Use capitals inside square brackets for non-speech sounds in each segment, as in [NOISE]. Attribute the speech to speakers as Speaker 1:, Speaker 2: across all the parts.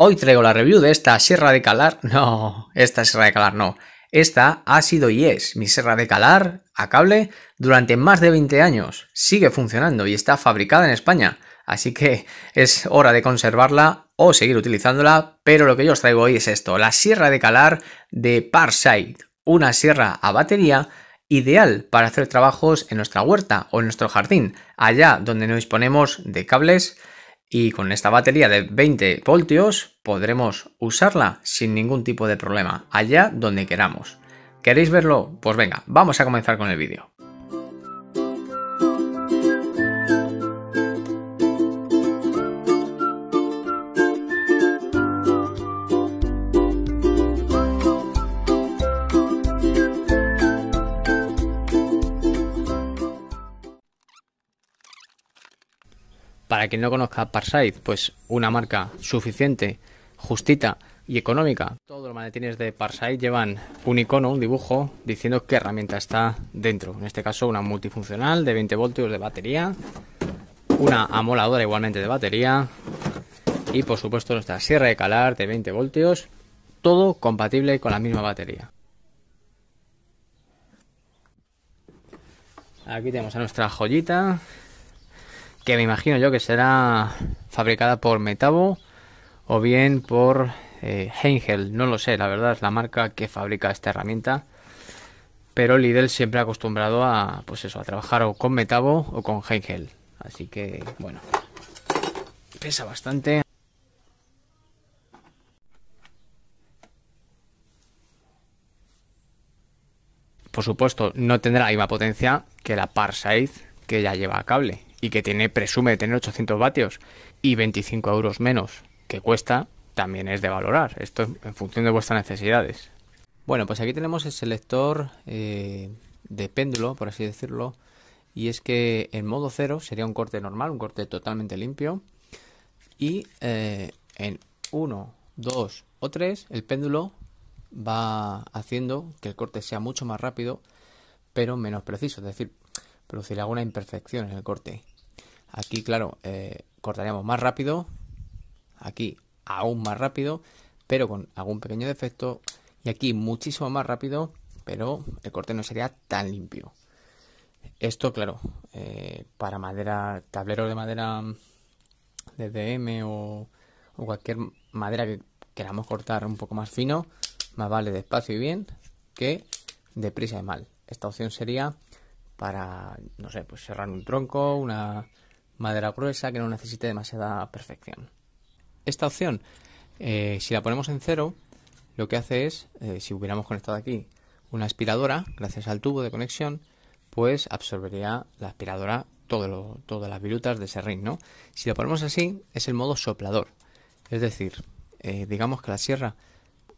Speaker 1: Hoy traigo la review de esta sierra de calar. [LAUGHS] No, esta sierra de calar no. Esta ha sido y es mi sierra de calar a cable durante más de 20 años. Sigue funcionando y está fabricada en España. Así que [LAUGHS] es hora de conservarla o seguir utilizándola. Pero lo que yo os traigo hoy es esto. La sierra de calar de Parside. Una sierra a batería ideal para hacer trabajos en nuestra huerta o en nuestro jardín. Allá donde no disponemos de cables y con esta batería de 20 voltios podremos usarla sin ningún tipo de problema, allá donde queramos. ¿Queréis verlo? Pues venga, vamos a comenzar con el vídeo. para quien no conozca Parside, pues una marca suficiente, justita y económica. Todos los maletines de Parside llevan un icono, un dibujo, diciendo qué herramienta está dentro. En este caso, una multifuncional de 20 voltios de batería, una amoladora igualmente de batería y, por supuesto, nuestra sierra de calar de 20 voltios, todo compatible con la misma batería. Aquí tenemos a nuestra joyita, que me imagino yo que será fabricada por Metabo o bien por eh, Hengel, no lo sé, la verdad es la marca que fabrica esta herramienta. Pero Lidl siempre ha acostumbrado a, pues eso, a trabajar o con Metabo o con Hengel. Así que, bueno, pesa bastante. Por supuesto, no tendrá la misma potencia que la Parsaid que ya lleva cable y que tiene presume de tener 800 vatios y 25 euros menos que cuesta, también es de valorar. Esto en función de vuestras necesidades. Bueno, pues aquí tenemos el selector eh, de péndulo, por así decirlo, y es que en modo cero sería un corte normal, un corte totalmente limpio, y eh, en 1, 2 o 3 el péndulo va haciendo que el corte sea mucho más rápido, pero menos preciso, es decir, producirá alguna imperfección en el corte. Aquí, claro, eh, cortaríamos más rápido. Aquí, aún más rápido, pero con algún pequeño defecto. Y aquí, muchísimo más rápido, pero el corte no sería tan limpio. Esto, claro, eh, para madera, tablero de madera de DM o, cualquier madera que queramos cortar un poco más fino, más vale despacio y bien que deprisa y mal. Esta opción sería para, no sé, pues cerrar un tronco, una, madera gruesa que no necesite demasiada perfección. Esta opción, eh, si la ponemos en cero, lo que hace es, eh, si hubiéramos conectado aquí una aspiradora, gracias al tubo de conexión, pues absorbería la aspiradora todo todas las virutas de ese Si lo ponemos así, es el modo soplador. Es decir, eh, digamos que la sierra,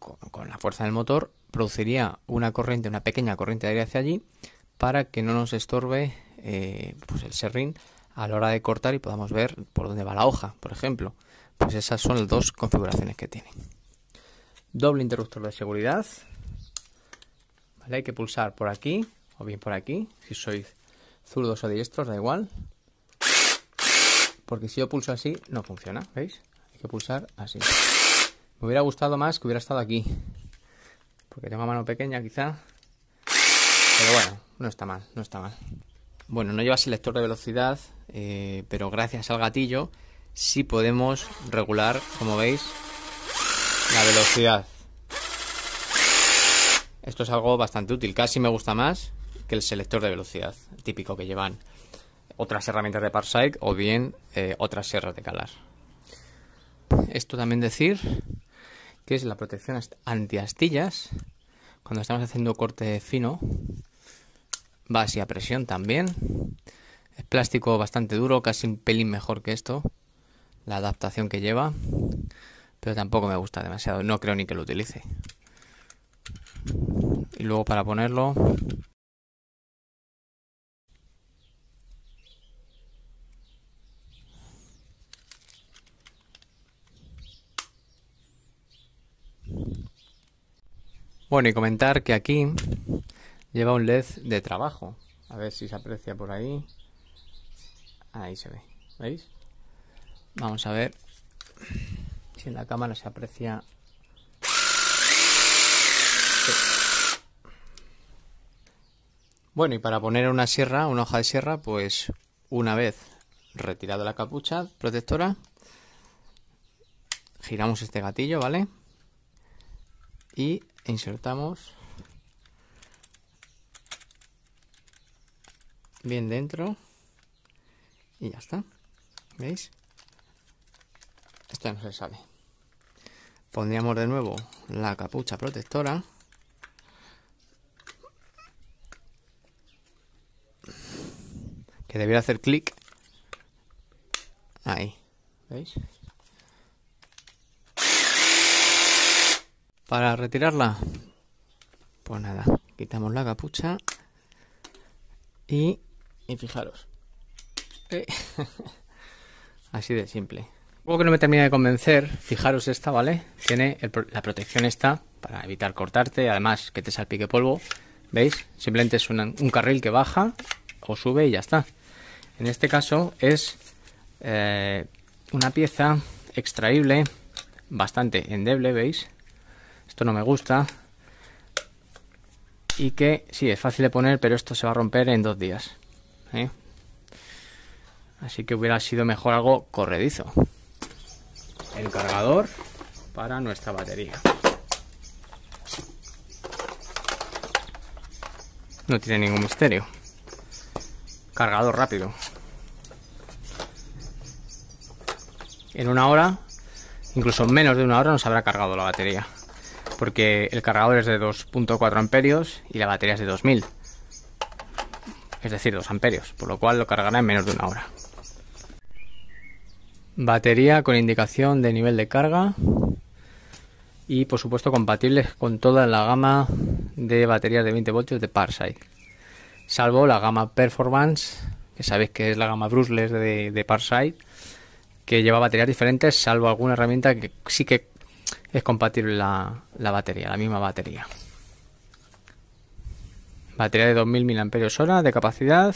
Speaker 1: con, la fuerza del motor, produciría una corriente, una pequeña corriente de aire hacia allí, para que no nos estorbe el pues serrín a la hora de cortar y podamos ver por dónde va la hoja, por ejemplo. Pues esas son las dos configuraciones que tiene. Doble interruptor de seguridad. ¿Vale? Hay que pulsar por aquí o bien por aquí, si sois zurdos o diestros, da igual. Porque si yo pulso así, no funciona, ¿veis? Hay que pulsar así. Me hubiera gustado más que hubiera estado aquí. Porque tengo mano pequeña quizá. Pero bueno, no está mal, no está mal. Bueno, no lleva selector de velocidad, eh, pero gracias al gatillo sí podemos regular, como veis, la velocidad. Esto es algo bastante útil, casi me gusta más que el selector de velocidad típico que llevan otras herramientas de Parsec o bien eh, otras sierras de calar. Esto también decir que es la protección antiastillas cuando estamos haciendo corte fino Va así a presión también. Es plástico bastante duro, casi un pelín mejor que esto. La adaptación que lleva. Pero tampoco me gusta demasiado. No creo ni que lo utilice. Y luego para ponerlo... Bueno, y comentar que aquí Lleva un LED de trabajo. A ver si se aprecia por ahí. Ahí se ve. ¿Veis? Vamos a ver si en la cámara se aprecia. Bueno, y para poner una sierra, una hoja de sierra, pues una vez retirada la capucha protectora, giramos este gatillo, ¿vale? Y insertamos bien dentro y ya está veis esto no se sale. pondríamos de nuevo la capucha protectora que debiera hacer clic ahí veis para retirarla pues nada quitamos la capucha y y fijaros. Eh. [LAUGHS] Así de simple. Algo que no me termina de convencer, fijaros esta, ¿vale? Tiene la protección esta para evitar cortarte, además que te salpique polvo. ¿Veis? Simplemente es un, carril que baja o sube y ya está. En este caso es eh, una pieza extraíble, bastante endeble, ¿veis? Esto no me gusta. Y que sí, es fácil de poner, pero esto se va a romper en dos días. ¿eh? Así que hubiera sido mejor algo corredizo. El cargador para nuestra batería. No tiene ningún misterio. Cargador rápido. En una hora, incluso menos de una hora, nos habrá cargado la batería. Porque el cargador es de 2.4 amperios y la batería es de 2000 es decir 2 amperios, por lo cual lo cargará en menos de una hora. Batería con indicación de nivel de carga y por supuesto compatibles con toda la gama de baterías de 20 voltios de Parside, salvo la gama Performance, que sabéis que es la gama Bruce de, de Parside, que lleva baterías diferentes, salvo alguna herramienta que sí que es compatible la batería, la misma batería. Batería de 2000 hora de capacidad.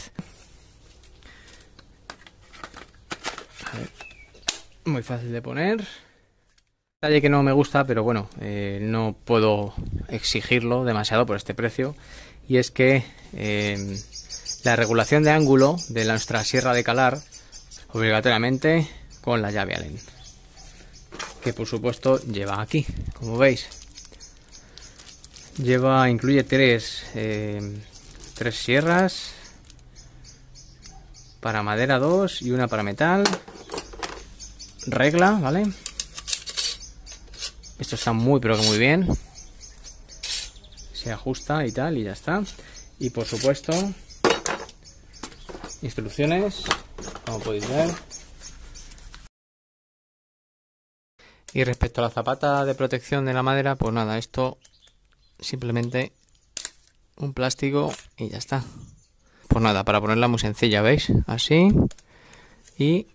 Speaker 1: Muy fácil de poner. Detalle que no me gusta, pero bueno, eh, no puedo exigirlo demasiado por este precio. Y es que eh, la regulación de ángulo de nuestra sierra de calar obligatoriamente con la llave Allen. Que por supuesto lleva aquí, como veis. Lleva, incluye tres, eh, tres sierras, para madera 2 y una para metal, regla, ¿vale? Esto está muy pero que muy bien, se ajusta y tal y ya está. Y por supuesto, instrucciones, como podéis ver. Y respecto a la zapata de protección de la madera, pues nada, esto simplemente un plástico y ya está. Pues nada, para ponerla muy sencilla, ¿veis? Así y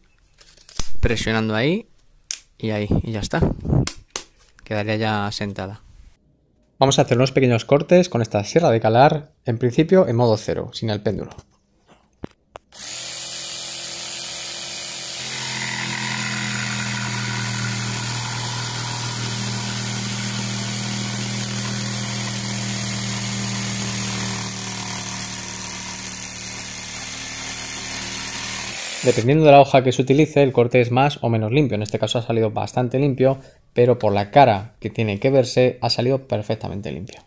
Speaker 1: presionando ahí y ahí y ya está. Quedaría ya sentada. Vamos a hacer unos pequeños cortes con esta sierra de calar, en principio en modo cero, sin el péndulo. Dependiendo de la hoja que se utilice, el corte es más o menos limpio. En este caso ha salido bastante limpio, pero por la cara que tiene que verse ha salido perfectamente limpio.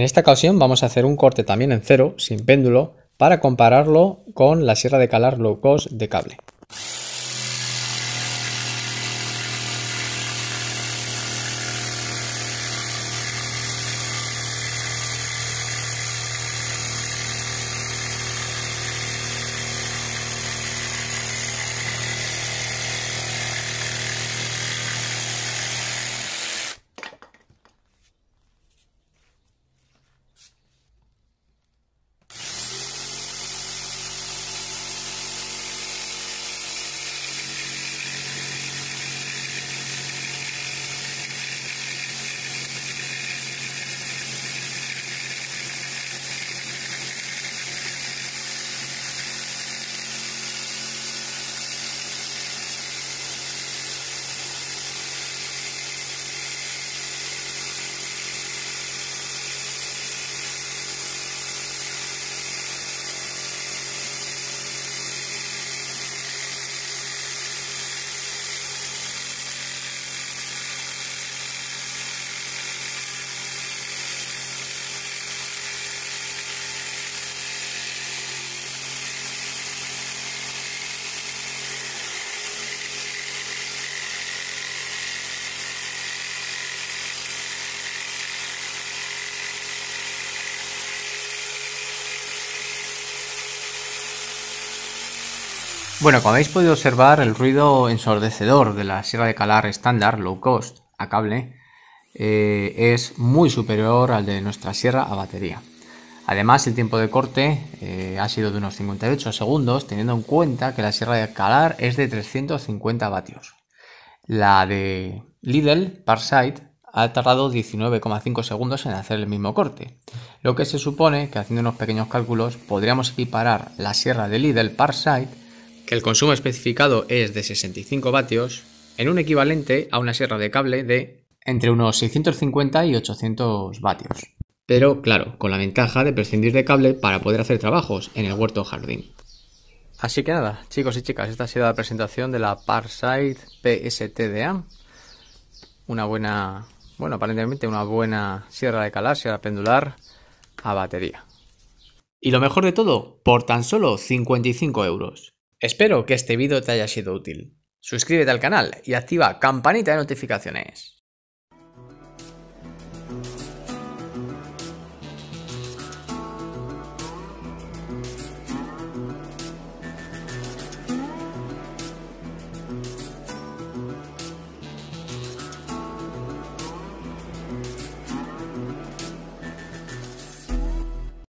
Speaker 1: En esta ocasión vamos a hacer un corte también en cero, sin péndulo, para compararlo con la sierra de calar low cost de cable. Bueno, como habéis podido observar, el ruido ensordecedor de la sierra de calar estándar, low cost, a cable, eh, es muy superior al de nuestra sierra a batería. Además, el tiempo de corte eh, ha sido de unos 58 segundos, teniendo en cuenta que la sierra de calar es de 350 vatios. La de Lidl, site ha tardado 19,5 segundos en hacer el mismo corte, lo que se supone que haciendo unos pequeños cálculos podríamos equiparar la sierra de Lidl site el consumo especificado es de 65 vatios, en un equivalente a una sierra de cable de entre unos 650 y 800 vatios. Pero claro, con la ventaja de prescindir de cable para poder hacer trabajos en el huerto jardín. Así que nada, chicos y chicas, esta ha sido la presentación de la Parside PSTDA. Una buena, bueno, aparentemente una buena sierra de calar, sierra pendular a batería. Y lo mejor de todo, por tan solo 55 euros. Espero que este vídeo te haya sido útil. Suscríbete al canal y activa campanita de notificaciones.